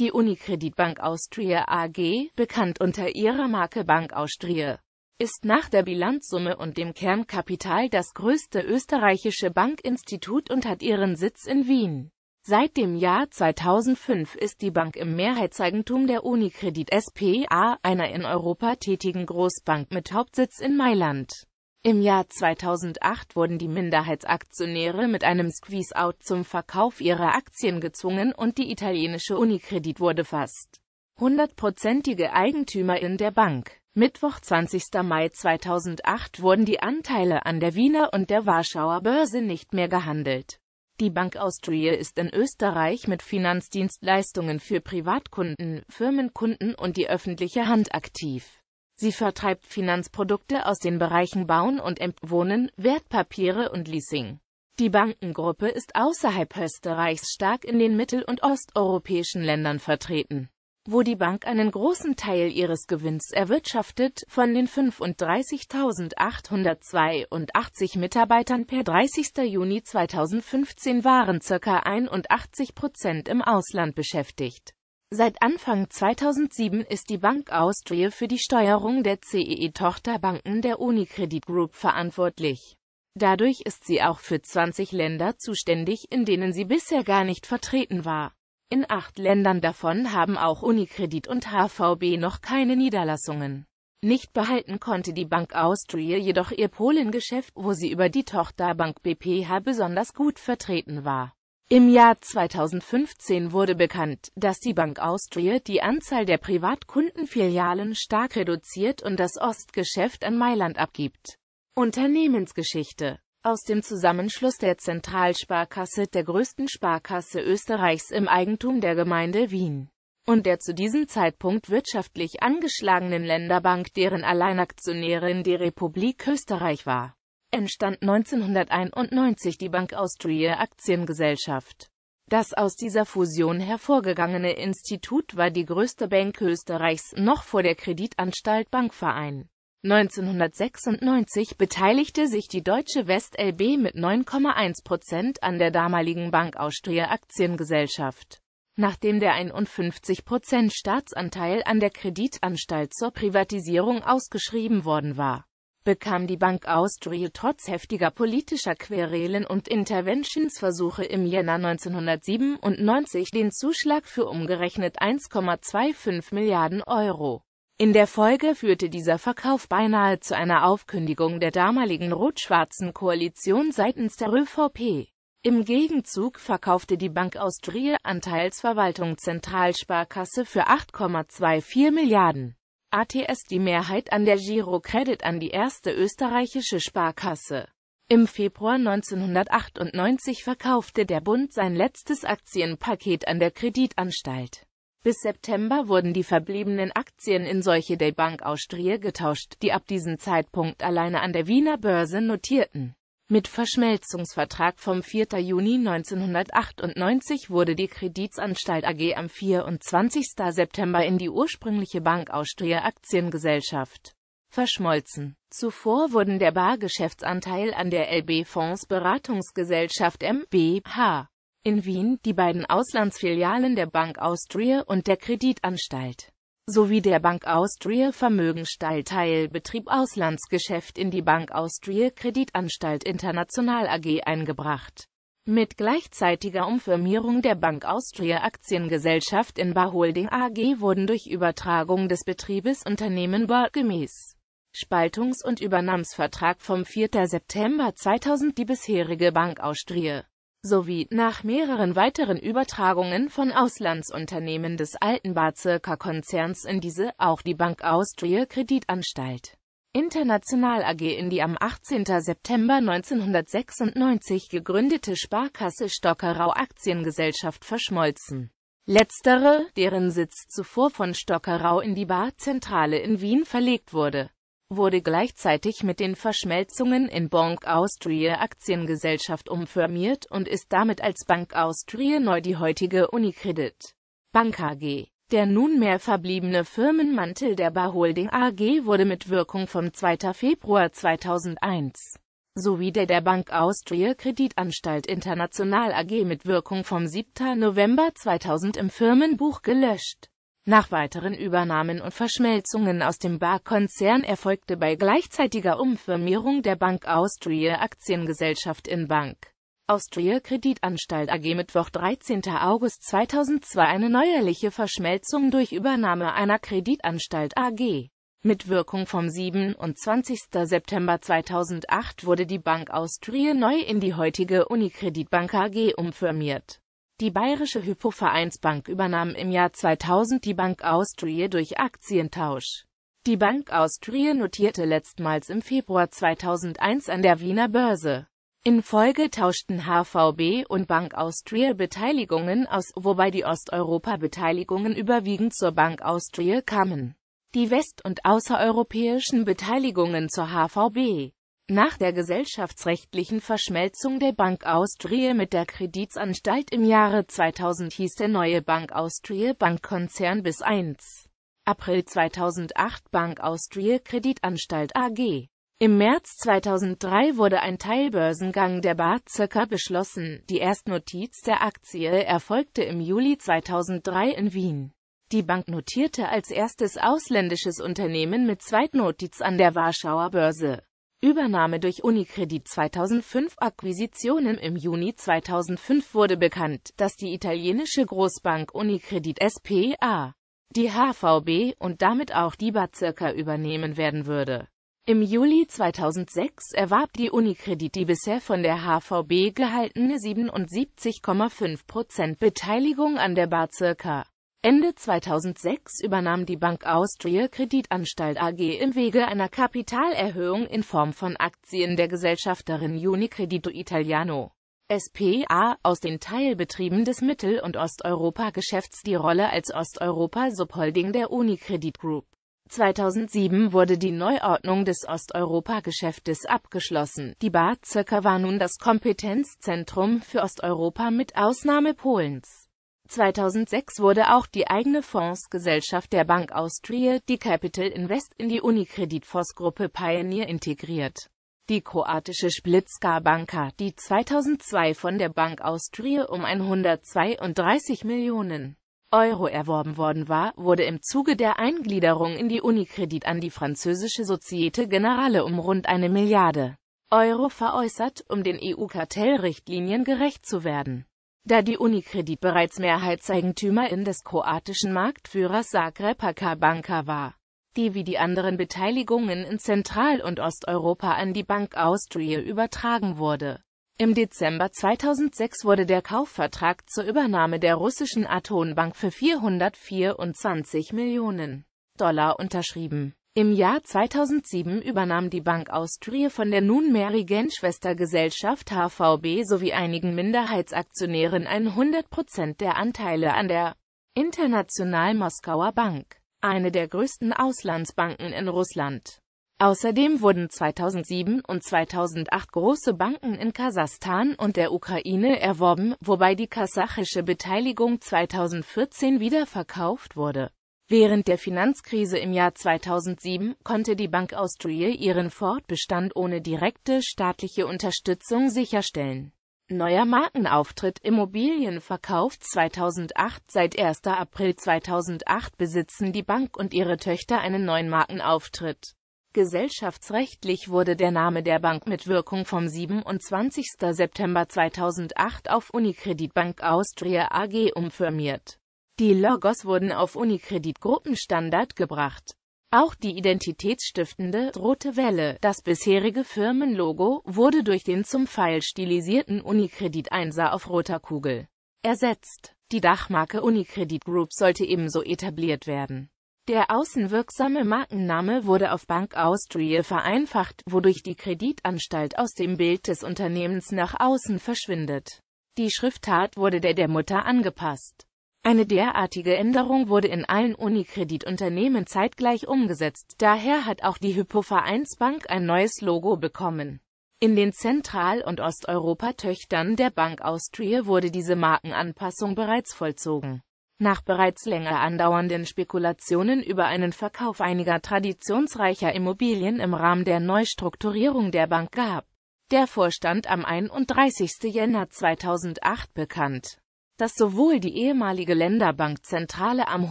Die Unicredit Bank Austria AG, bekannt unter ihrer Marke Bank Austria, ist nach der Bilanzsumme und dem Kernkapital das größte österreichische Bankinstitut und hat ihren Sitz in Wien. Seit dem Jahr 2005 ist die Bank im Mehrheitseigentum der Unikredit SPA, einer in Europa tätigen Großbank mit Hauptsitz in Mailand. Im Jahr 2008 wurden die Minderheitsaktionäre mit einem Squeeze-out zum Verkauf ihrer Aktien gezwungen und die italienische Unikredit wurde fast hundertprozentige Eigentümerin der Bank. Mittwoch 20. Mai 2008 wurden die Anteile an der Wiener und der Warschauer Börse nicht mehr gehandelt. Die Bank Austria ist in Österreich mit Finanzdienstleistungen für Privatkunden, Firmenkunden und die öffentliche Hand aktiv. Sie vertreibt Finanzprodukte aus den Bereichen Bauen und Imp Wertpapiere und Leasing. Die Bankengruppe ist außerhalb Österreichs stark in den mittel- und osteuropäischen Ländern vertreten, wo die Bank einen großen Teil ihres Gewinns erwirtschaftet. Von den 35.882 Mitarbeitern per 30. Juni 2015 waren ca. 81 Prozent im Ausland beschäftigt. Seit Anfang 2007 ist die Bank Austria für die Steuerung der CEE-Tochterbanken der UniCredit Group verantwortlich. Dadurch ist sie auch für 20 Länder zuständig, in denen sie bisher gar nicht vertreten war. In acht Ländern davon haben auch UniCredit und HVB noch keine Niederlassungen. Nicht behalten konnte die Bank Austria jedoch ihr Polengeschäft, wo sie über die Tochterbank BPH besonders gut vertreten war. Im Jahr 2015 wurde bekannt, dass die Bank Austria die Anzahl der Privatkundenfilialen stark reduziert und das Ostgeschäft an Mailand abgibt. Unternehmensgeschichte Aus dem Zusammenschluss der Zentralsparkasse der größten Sparkasse Österreichs im Eigentum der Gemeinde Wien und der zu diesem Zeitpunkt wirtschaftlich angeschlagenen Länderbank, deren Alleinaktionärin die Republik Österreich war entstand 1991 die Bank Austria Aktiengesellschaft. Das aus dieser Fusion hervorgegangene Institut war die größte Bank Österreichs noch vor der Kreditanstalt Bankverein. 1996 beteiligte sich die Deutsche West LB mit 9,1 Prozent an der damaligen Bank Austria Aktiengesellschaft. Nachdem der 51 Prozent Staatsanteil an der Kreditanstalt zur Privatisierung ausgeschrieben worden war bekam die Bank Austria trotz heftiger politischer Querelen und Interventionsversuche im Jänner 1997 den Zuschlag für umgerechnet 1,25 Milliarden Euro. In der Folge führte dieser Verkauf beinahe zu einer Aufkündigung der damaligen rot-schwarzen Koalition seitens der ÖVP. Im Gegenzug verkaufte die Bank Austria Anteilsverwaltung Zentralsparkasse für 8,24 Milliarden. ATS die Mehrheit an der Giro Credit an die erste österreichische Sparkasse. Im Februar 1998 verkaufte der Bund sein letztes Aktienpaket an der Kreditanstalt. Bis September wurden die verbliebenen Aktien in solche der Bank Austria getauscht, die ab diesem Zeitpunkt alleine an der Wiener Börse notierten. Mit Verschmelzungsvertrag vom 4. Juni 1998 wurde die Kreditsanstalt AG am 24. September in die ursprüngliche Bank Austria Aktiengesellschaft verschmolzen. Zuvor wurden der Bargeschäftsanteil an der LB Fonds Beratungsgesellschaft MBH in Wien, die beiden Auslandsfilialen der Bank Austria und der Kreditanstalt sowie der Bank Austria Vermögensteil Betrieb Auslandsgeschäft in die Bank Austria Kreditanstalt International AG eingebracht. Mit gleichzeitiger Umfirmierung der Bank Austria Aktiengesellschaft in Barholding AG wurden durch Übertragung des Betriebes Unternehmen Bar gemäß Spaltungs- und Übernahmsvertrag vom 4. September 2000 die bisherige Bank Austria sowie nach mehreren weiteren Übertragungen von Auslandsunternehmen des alten Barzelker Konzerns in diese, auch die Bank Austria Kreditanstalt. International AG in die am 18. September 1996 gegründete Sparkasse Stockerau Aktiengesellschaft verschmolzen. Letztere, deren Sitz zuvor von Stockerau in die Barzentrale in Wien verlegt wurde wurde gleichzeitig mit den Verschmelzungen in Bank Austria Aktiengesellschaft umfirmiert und ist damit als Bank Austria neu die heutige Unicredit Bank AG. Der nunmehr verbliebene Firmenmantel der Bar Holding AG wurde mit Wirkung vom 2. Februar 2001 sowie der der Bank Austria Kreditanstalt International AG mit Wirkung vom 7. November 2000 im Firmenbuch gelöscht nach weiteren Übernahmen und Verschmelzungen aus dem Bar-Konzern erfolgte bei gleichzeitiger Umfirmierung der Bank Austria Aktiengesellschaft in Bank Austria Kreditanstalt AG Mittwoch 13. August 2002 eine neuerliche Verschmelzung durch Übernahme einer Kreditanstalt AG. Mit Wirkung vom 27. September 2008 wurde die Bank Austria neu in die heutige Unikreditbank AG umfirmiert die Bayerische Hypovereinsbank übernahm im Jahr 2000 die Bank Austria durch Aktientausch. Die Bank Austria notierte letztmals im Februar 2001 an der Wiener Börse. In Folge tauschten HVB und Bank Austria Beteiligungen aus, wobei die Osteuropa-Beteiligungen überwiegend zur Bank Austria kamen. Die west- und außereuropäischen Beteiligungen zur HVB nach der gesellschaftsrechtlichen Verschmelzung der Bank Austria mit der Kreditsanstalt im Jahre 2000 hieß der neue Bank Austria Bankkonzern bis 1. April 2008 Bank Austria Kreditanstalt AG. Im März 2003 wurde ein Teilbörsengang der Bar Zöcker beschlossen, die Erstnotiz der Aktie erfolgte im Juli 2003 in Wien. Die Bank notierte als erstes ausländisches Unternehmen mit Zweitnotiz an der Warschauer Börse. Übernahme durch Unicredit 2005 Akquisitionen Im Juni 2005 wurde bekannt, dass die italienische Großbank Unicredit SPA die HVB und damit auch die Bazirka übernehmen werden würde. Im Juli 2006 erwarb die Unicredit die bisher von der HVB gehaltene 77,5% Beteiligung an der Bazirka. Ende 2006 übernahm die Bank Austria Kreditanstalt AG im Wege einer Kapitalerhöhung in Form von Aktien der Gesellschafterin Unicredito Italiano SpA aus den Teilbetrieben des Mittel- und Osteuropa-Geschäfts die Rolle als Osteuropa-Subholding der Unicredit Group. 2007 wurde die Neuordnung des Osteuropa-Geschäftes abgeschlossen. Die Bar Zöcker war nun das Kompetenzzentrum für Osteuropa mit Ausnahme Polens. 2006 wurde auch die eigene Fondsgesellschaft der Bank Austria, die Capital Invest, in die Unicredit Fondsgruppe Pioneer integriert. Die kroatische Splitska Banka, die 2002 von der Bank Austria um 132 Millionen Euro erworben worden war, wurde im Zuge der Eingliederung in die Unikredit an die französische Societe Generale um rund eine Milliarde Euro veräußert, um den EU-Kartellrichtlinien gerecht zu werden da die Unikredit bereits Mehrheitseigentümerin des kroatischen Marktführers Zagreb HK Banka war, die wie die anderen Beteiligungen in Zentral- und Osteuropa an die Bank Austria übertragen wurde. Im Dezember 2006 wurde der Kaufvertrag zur Übernahme der russischen Atombank für 424 Millionen Dollar unterschrieben. Im Jahr 2007 übernahm die Bank Austria von der nunmehrigen Schwestergesellschaft HVB sowie einigen Minderheitsaktionären 100 Prozent der Anteile an der International Moskauer Bank, eine der größten Auslandsbanken in Russland. Außerdem wurden 2007 und 2008 große Banken in Kasachstan und der Ukraine erworben, wobei die kasachische Beteiligung 2014 wieder verkauft wurde. Während der Finanzkrise im Jahr 2007 konnte die Bank Austria ihren Fortbestand ohne direkte staatliche Unterstützung sicherstellen. Neuer Markenauftritt Immobilienverkauf 2008 Seit 1. April 2008 besitzen die Bank und ihre Töchter einen neuen Markenauftritt. Gesellschaftsrechtlich wurde der Name der Bank mit Wirkung vom 27. September 2008 auf Unikreditbank Austria AG umfirmiert die Logos wurden auf Unicredit-Gruppenstandard gebracht. Auch die identitätsstiftende rote Welle, das bisherige Firmenlogo, wurde durch den zum Pfeil stilisierten Unikredit 1er auf roter Kugel ersetzt. Die Dachmarke Unikredit Group sollte ebenso etabliert werden. Der außenwirksame Markenname wurde auf Bank Austria vereinfacht, wodurch die Kreditanstalt aus dem Bild des Unternehmens nach außen verschwindet. Die Schrifttat wurde der der Mutter angepasst. Eine derartige Änderung wurde in allen Unikreditunternehmen zeitgleich umgesetzt, daher hat auch die Hypo-Vereinsbank ein neues Logo bekommen. In den Zentral- und Osteuropa-Töchtern der Bank Austria wurde diese Markenanpassung bereits vollzogen. Nach bereits länger andauernden Spekulationen über einen Verkauf einiger traditionsreicher Immobilien im Rahmen der Neustrukturierung der Bank gab der Vorstand am 31. Jänner 2008 bekannt dass sowohl die ehemalige Länderbankzentrale am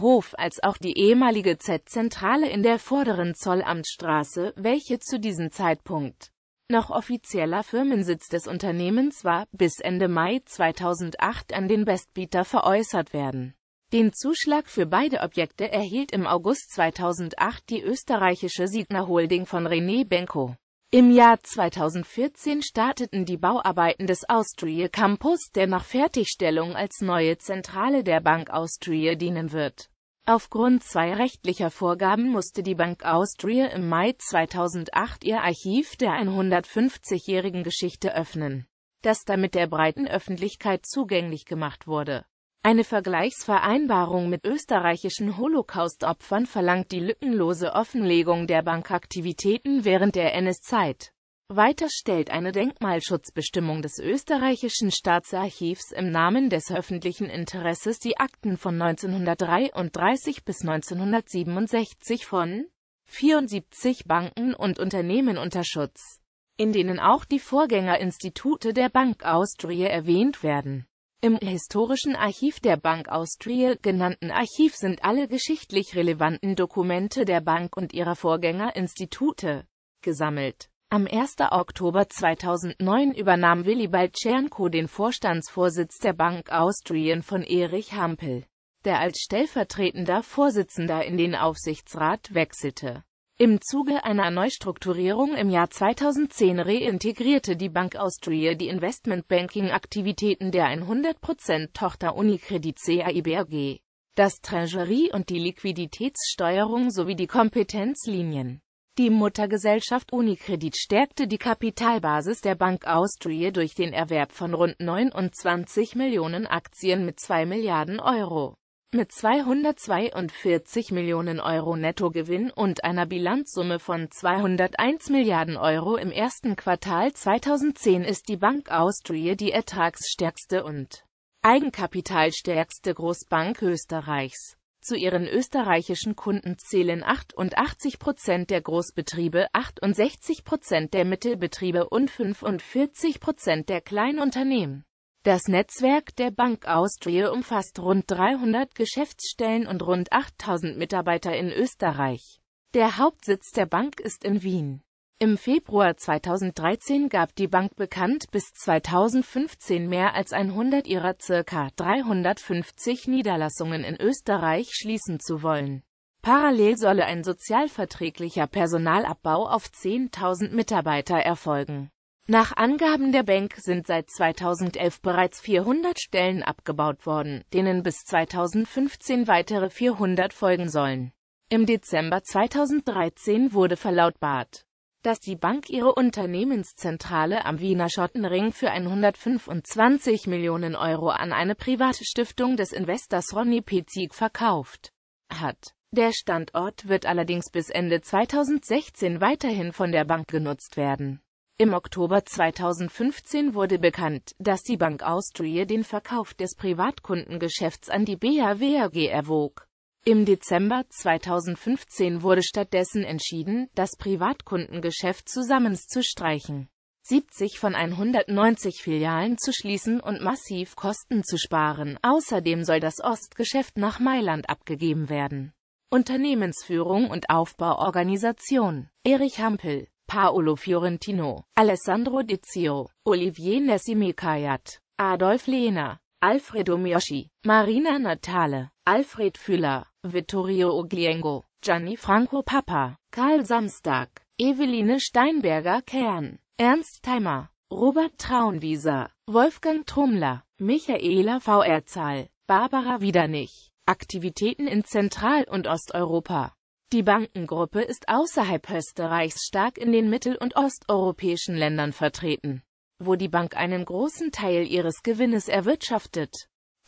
Hof als auch die ehemalige Z-Zentrale in der vorderen Zollamtstraße, welche zu diesem Zeitpunkt noch offizieller Firmensitz des Unternehmens war, bis Ende Mai 2008 an den Bestbieter veräußert werden. Den Zuschlag für beide Objekte erhielt im August 2008 die österreichische Signa Holding von René Benko. Im Jahr 2014 starteten die Bauarbeiten des Austria Campus, der nach Fertigstellung als neue Zentrale der Bank Austria dienen wird. Aufgrund zwei rechtlicher Vorgaben musste die Bank Austria im Mai 2008 ihr Archiv der 150-jährigen Geschichte öffnen, das damit der breiten Öffentlichkeit zugänglich gemacht wurde eine Vergleichsvereinbarung mit österreichischen Holocaust-Opfern verlangt die lückenlose Offenlegung der Bankaktivitäten während der NS-Zeit. Weiter stellt eine Denkmalschutzbestimmung des österreichischen Staatsarchivs im Namen des öffentlichen Interesses die Akten von 1933 bis 1967 von 74 Banken und Unternehmen unter Schutz, in denen auch die Vorgängerinstitute der Bank Austria erwähnt werden. Im historischen Archiv der Bank Austria genannten Archiv sind alle geschichtlich relevanten Dokumente der Bank und ihrer Vorgängerinstitute gesammelt. Am 1. Oktober 2009 übernahm Willibald Czernko den Vorstandsvorsitz der Bank Austrien von Erich Hampel, der als stellvertretender Vorsitzender in den Aufsichtsrat wechselte im Zuge einer Neustrukturierung im Jahr 2010 reintegrierte die Bank Austria die Investmentbanking-Aktivitäten der 100%-Tochter Unicredit CAIBRG, das Treasury und die Liquiditätssteuerung sowie die Kompetenzlinien. Die Muttergesellschaft Unicredit stärkte die Kapitalbasis der Bank Austria durch den Erwerb von rund 29 Millionen Aktien mit 2 Milliarden Euro. Mit 242 Millionen Euro Nettogewinn und einer Bilanzsumme von 201 Milliarden Euro im ersten Quartal 2010 ist die Bank Austria die ertragsstärkste und eigenkapitalstärkste Großbank Österreichs. Zu ihren österreichischen Kunden zählen 88 Prozent der Großbetriebe, 68 Prozent der Mittelbetriebe und 45 Prozent der Kleinunternehmen. Das Netzwerk der Bank Austria umfasst rund 300 Geschäftsstellen und rund 8000 Mitarbeiter in Österreich. Der Hauptsitz der Bank ist in Wien. Im Februar 2013 gab die Bank bekannt, bis 2015 mehr als 100 ihrer ca. 350 Niederlassungen in Österreich schließen zu wollen. Parallel solle ein sozialverträglicher Personalabbau auf 10.000 Mitarbeiter erfolgen nach Angaben der Bank sind seit 2011 bereits 400 Stellen abgebaut worden, denen bis 2015 weitere 400 folgen sollen. Im Dezember 2013 wurde verlautbart, dass die Bank ihre Unternehmenszentrale am Wiener Schottenring für 125 Millionen Euro an eine private Stiftung des Investors Ronny Pezig verkauft hat. Der Standort wird allerdings bis Ende 2016 weiterhin von der Bank genutzt werden. Im Oktober 2015 wurde bekannt, dass die Bank Austria den Verkauf des Privatkundengeschäfts an die BAW AG erwog. Im Dezember 2015 wurde stattdessen entschieden, das Privatkundengeschäft zusammenzustreichen, 70 von 190 Filialen zu schließen und massiv Kosten zu sparen. Außerdem soll das Ostgeschäft nach Mailand abgegeben werden. Unternehmensführung und Aufbauorganisation Erich Hampel Paolo Fiorentino, Alessandro Dizio, Olivier Nessimikayat, Adolf Lehner, Alfredo Mioschi, Marina Natale, Alfred Fühler, Vittorio Ogliengo, Gianni Franco Papa, Karl Samstag, Eveline Steinberger Kern, Ernst Theimer, Robert Traunwieser, Wolfgang Trumler, Michaela V. Erzahl, Barbara Wiedernich. Aktivitäten in Zentral- und Osteuropa die Bankengruppe ist außerhalb Österreichs stark in den mittel- und osteuropäischen Ländern vertreten, wo die Bank einen großen Teil ihres Gewinnes erwirtschaftet.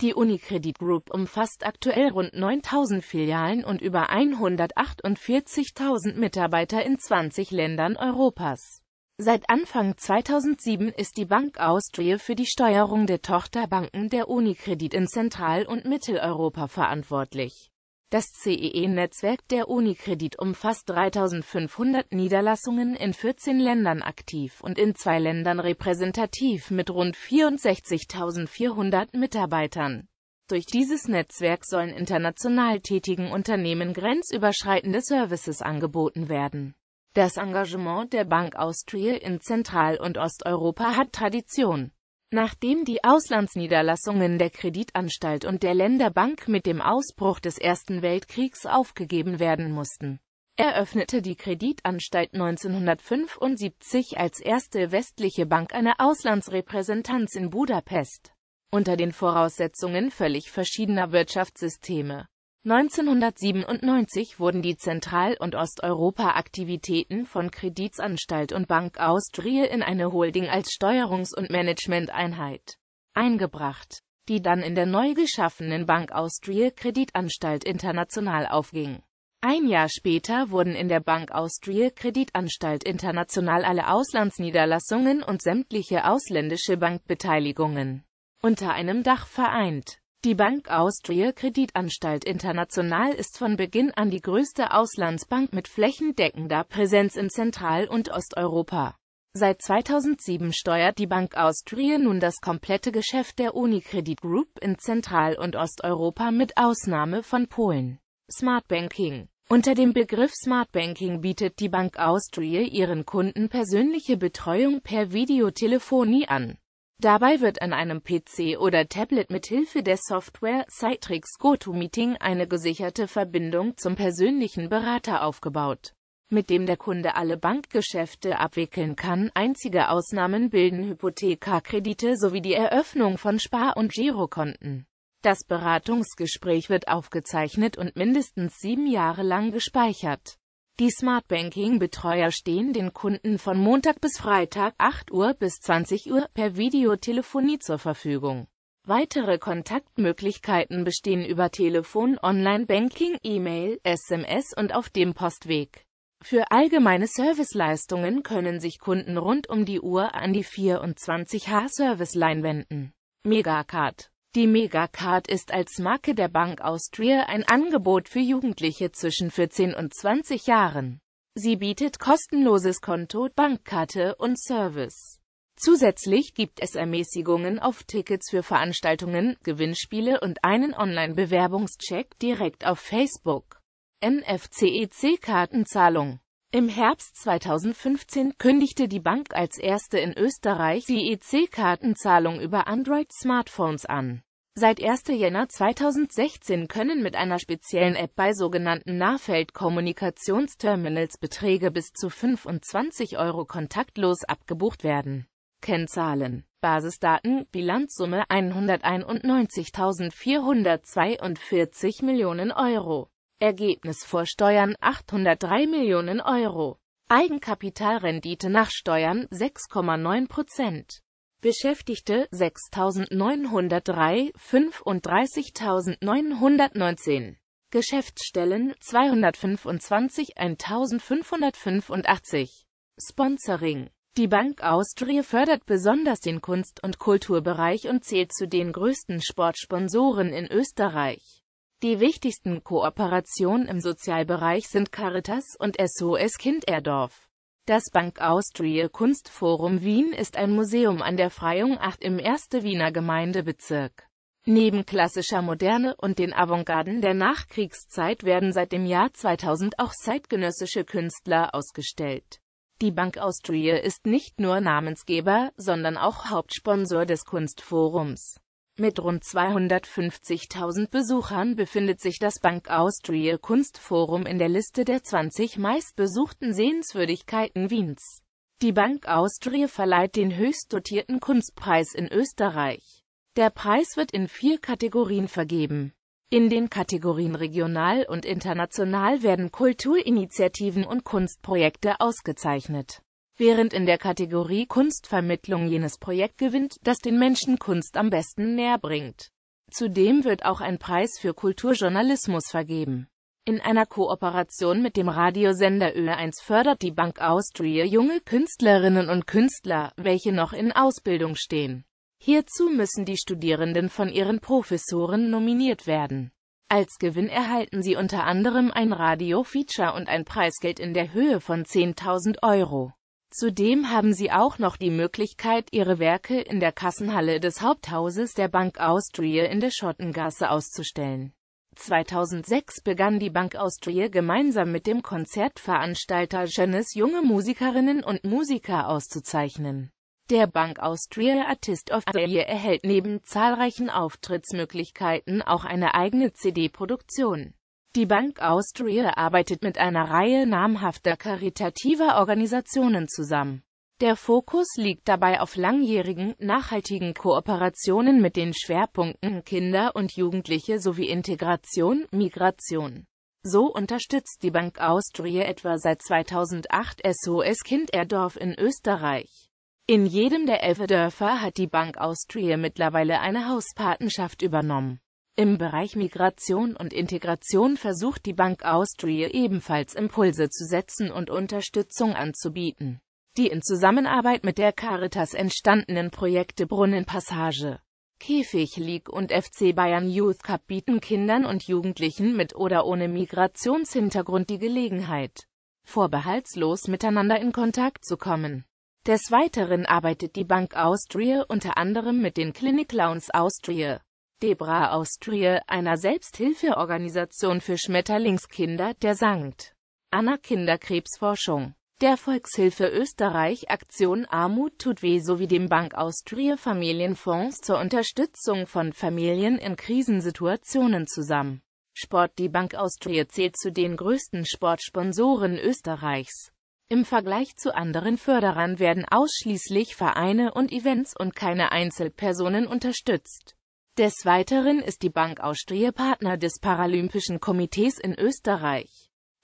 Die Unicredit Group umfasst aktuell rund 9000 Filialen und über 148.000 Mitarbeiter in 20 Ländern Europas. Seit Anfang 2007 ist die Bank Austria für die Steuerung der Tochterbanken der Unicredit in Zentral- und Mitteleuropa verantwortlich. Das CEE-Netzwerk der Unikredit umfasst 3500 Niederlassungen in 14 Ländern aktiv und in zwei Ländern repräsentativ mit rund 64.400 Mitarbeitern. Durch dieses Netzwerk sollen international tätigen Unternehmen grenzüberschreitende Services angeboten werden. Das Engagement der Bank Austria in Zentral- und Osteuropa hat Tradition. Nachdem die Auslandsniederlassungen der Kreditanstalt und der Länderbank mit dem Ausbruch des Ersten Weltkriegs aufgegeben werden mussten, eröffnete die Kreditanstalt 1975 als erste westliche Bank eine Auslandsrepräsentanz in Budapest, unter den Voraussetzungen völlig verschiedener Wirtschaftssysteme. 1997 wurden die Zentral- und Osteuropa-Aktivitäten von Kreditsanstalt und Bank Austria in eine Holding als Steuerungs- und Managementeinheit eingebracht, die dann in der neu geschaffenen Bank Austria Kreditanstalt International aufging. Ein Jahr später wurden in der Bank Austria Kreditanstalt International alle Auslandsniederlassungen und sämtliche ausländische Bankbeteiligungen unter einem Dach vereint die Bank Austria Kreditanstalt International ist von Beginn an die größte Auslandsbank mit flächendeckender Präsenz in Zentral- und Osteuropa. Seit 2007 steuert die Bank Austria nun das komplette Geschäft der Unicredit Group in Zentral- und Osteuropa mit Ausnahme von Polen. Smart Banking unter dem Begriff Smart Banking bietet die Bank Austria ihren Kunden persönliche Betreuung per Videotelefonie an. Dabei wird an einem PC oder Tablet mit Hilfe der Software Citrix GoToMeeting eine gesicherte Verbindung zum persönlichen Berater aufgebaut, mit dem der Kunde alle Bankgeschäfte abwickeln kann. Einzige Ausnahmen bilden Hypothekarkredite sowie die Eröffnung von Spar- und Girokonten. Das Beratungsgespräch wird aufgezeichnet und mindestens sieben Jahre lang gespeichert. Die Smart Banking Betreuer stehen den Kunden von Montag bis Freitag 8 Uhr bis 20 Uhr per Videotelefonie zur Verfügung. Weitere Kontaktmöglichkeiten bestehen über Telefon, Online-Banking, E-Mail, SMS und auf dem Postweg. Für allgemeine Serviceleistungen können sich Kunden rund um die Uhr an die 24H Serviceline wenden. Megacard die Megacard ist als Marke der Bank Austria ein Angebot für Jugendliche zwischen 14 und 20 Jahren. Sie bietet kostenloses Konto, Bankkarte und Service. Zusätzlich gibt es Ermäßigungen auf Tickets für Veranstaltungen, Gewinnspiele und einen Online-Bewerbungscheck direkt auf Facebook. NFCEC-Kartenzahlung im Herbst 2015 kündigte die Bank als erste in Österreich die EC-Kartenzahlung über Android-Smartphones an. Seit 1. Jänner 2016 können mit einer speziellen App bei sogenannten Nahfeldkommunikationsterminals Beträge bis zu 25 Euro kontaktlos abgebucht werden. Kennzahlen Basisdaten Bilanzsumme 191.442 Millionen Euro Ergebnis vor Steuern 803 Millionen Euro. Eigenkapitalrendite nach Steuern 6,9 Prozent. Beschäftigte 6.903, 35.919. Geschäftsstellen 225, 1.585. Sponsoring Die Bank Austria fördert besonders den Kunst- und Kulturbereich und zählt zu den größten Sportsponsoren in Österreich. Die wichtigsten Kooperationen im Sozialbereich sind Caritas und SOS Kinderdorf. Das Bank Austria Kunstforum Wien ist ein Museum an der Freiung 8 im 1. Wiener Gemeindebezirk. Neben klassischer Moderne und den Avantgarden der Nachkriegszeit werden seit dem Jahr 2000 auch zeitgenössische Künstler ausgestellt. Die Bank Austria ist nicht nur Namensgeber, sondern auch Hauptsponsor des Kunstforums. Mit rund 250.000 Besuchern befindet sich das Bank Austria Kunstforum in der Liste der 20 meistbesuchten Sehenswürdigkeiten Wiens. Die Bank Austria verleiht den höchst dotierten Kunstpreis in Österreich. Der Preis wird in vier Kategorien vergeben. In den Kategorien Regional und International werden Kulturinitiativen und Kunstprojekte ausgezeichnet während in der Kategorie Kunstvermittlung jenes Projekt gewinnt, das den Menschen Kunst am besten näher bringt. Zudem wird auch ein Preis für Kulturjournalismus vergeben. In einer Kooperation mit dem Radiosender Ö1 fördert die Bank Austria junge Künstlerinnen und Künstler, welche noch in Ausbildung stehen. Hierzu müssen die Studierenden von ihren Professoren nominiert werden. Als Gewinn erhalten sie unter anderem ein Radio-Feature und ein Preisgeld in der Höhe von 10.000 Euro. Zudem haben sie auch noch die Möglichkeit, ihre Werke in der Kassenhalle des Haupthauses der Bank Austria in der Schottengasse auszustellen. 2006 begann die Bank Austria gemeinsam mit dem Konzertveranstalter Jeunes junge Musikerinnen und Musiker auszuzeichnen. Der Bank Austria Artist of the Year erhält neben zahlreichen Auftrittsmöglichkeiten auch eine eigene CD-Produktion. Die Bank Austria arbeitet mit einer Reihe namhafter karitativer Organisationen zusammen. Der Fokus liegt dabei auf langjährigen, nachhaltigen Kooperationen mit den Schwerpunkten Kinder und Jugendliche sowie Integration, Migration. So unterstützt die Bank Austria etwa seit 2008 SOS Kinderdorf in Österreich. In jedem der elf Dörfer hat die Bank Austria mittlerweile eine Hauspatenschaft übernommen. Im Bereich Migration und Integration versucht die Bank Austria ebenfalls Impulse zu setzen und Unterstützung anzubieten. Die in Zusammenarbeit mit der Caritas entstandenen Projekte Brunnenpassage, Käfig League und FC Bayern Youth Cup bieten Kindern und Jugendlichen mit oder ohne Migrationshintergrund die Gelegenheit, vorbehaltslos miteinander in Kontakt zu kommen. Des Weiteren arbeitet die Bank Austria unter anderem mit den Clinic Lounge Austria Debra Austria, einer Selbsthilfeorganisation für Schmetterlingskinder der Sankt Anna Kinderkrebsforschung, der Volkshilfe Österreich Aktion Armut tut weh sowie dem Bank Austria Familienfonds zur Unterstützung von Familien in Krisensituationen zusammen. Sport Die Bank Austria zählt zu den größten Sportsponsoren Österreichs. Im Vergleich zu anderen Förderern werden ausschließlich Vereine und Events und keine Einzelpersonen unterstützt. Des Weiteren ist die Bank Austria Partner des Paralympischen Komitees in Österreich.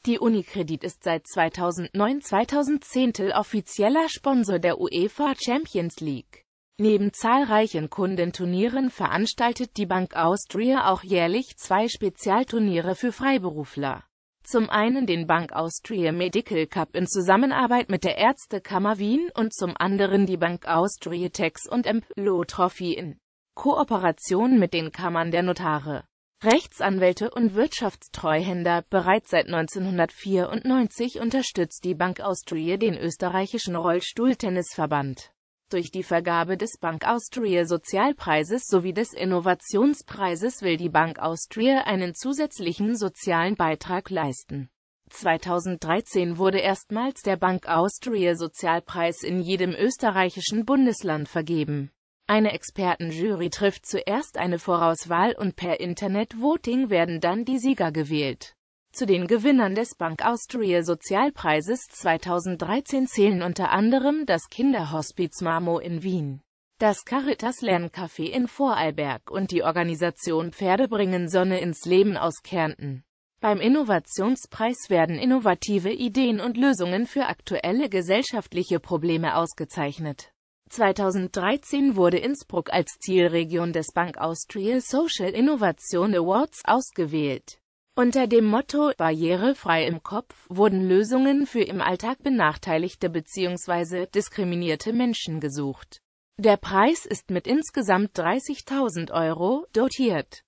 Die Unicredit ist seit 2009-2010 offizieller Sponsor der UEFA Champions League. Neben zahlreichen Kundenturnieren veranstaltet die Bank Austria auch jährlich zwei Spezialturniere für Freiberufler. Zum einen den Bank Austria Medical Cup in Zusammenarbeit mit der Ärztekammer Wien und zum anderen die Bank Austria Tax und Emplo Trophy in Kooperation mit den Kammern der Notare, Rechtsanwälte und Wirtschaftstreuhänder. Bereits seit 1994 unterstützt die Bank Austria den österreichischen Rollstuhltennisverband. Durch die Vergabe des Bank Austria Sozialpreises sowie des Innovationspreises will die Bank Austria einen zusätzlichen sozialen Beitrag leisten. 2013 wurde erstmals der Bank Austria Sozialpreis in jedem österreichischen Bundesland vergeben. Eine Expertenjury trifft zuerst eine Vorauswahl und per Internet-Voting werden dann die Sieger gewählt. Zu den Gewinnern des Bank Austria Sozialpreises 2013 zählen unter anderem das Kinderhospiz Marmo in Wien, das Caritas Lerncafé in Vorarlberg und die Organisation Pferde bringen Sonne ins Leben aus Kärnten. Beim Innovationspreis werden innovative Ideen und Lösungen für aktuelle gesellschaftliche Probleme ausgezeichnet. 2013 wurde Innsbruck als Zielregion des Bank Austria Social Innovation Awards ausgewählt. Unter dem Motto Barrierefrei im Kopf wurden Lösungen für im Alltag benachteiligte bzw. diskriminierte Menschen gesucht. Der Preis ist mit insgesamt 30.000 Euro dotiert.